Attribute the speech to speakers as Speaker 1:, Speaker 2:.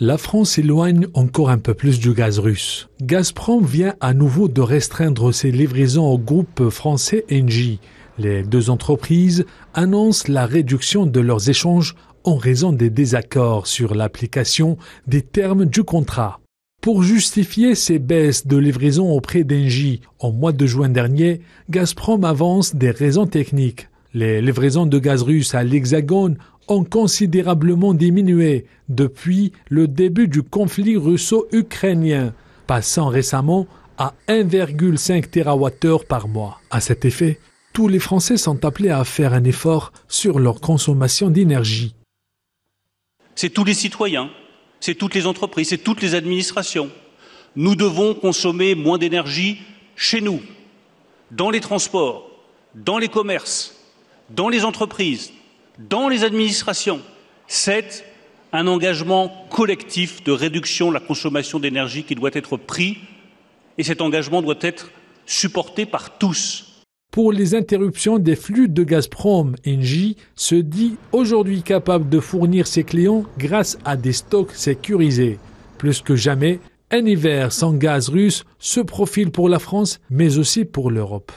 Speaker 1: la France s'éloigne encore un peu plus du gaz russe. Gazprom vient à nouveau de restreindre ses livraisons au groupe français Engie. Les deux entreprises annoncent la réduction de leurs échanges en raison des désaccords sur l'application des termes du contrat. Pour justifier ces baisses de livraison auprès d'Engie, au mois de juin dernier, Gazprom avance des raisons techniques. Les livraisons de gaz russe à l'Hexagone ont considérablement diminué depuis le début du conflit russo-ukrainien, passant récemment à 1,5 TWh par mois. À cet effet, tous les Français sont appelés à faire un effort sur leur consommation d'énergie.
Speaker 2: C'est tous les citoyens, c'est toutes les entreprises, c'est toutes les administrations. Nous devons consommer moins d'énergie chez nous, dans les transports, dans les commerces, dans les entreprises, dans les administrations, c'est un engagement collectif de réduction de la consommation d'énergie qui doit être pris et cet engagement doit être supporté par tous.
Speaker 1: Pour les interruptions des flux de Gazprom, Engie se dit aujourd'hui capable de fournir ses clients grâce à des stocks sécurisés. Plus que jamais, un hiver sans gaz russe se profile pour la France, mais aussi pour l'Europe.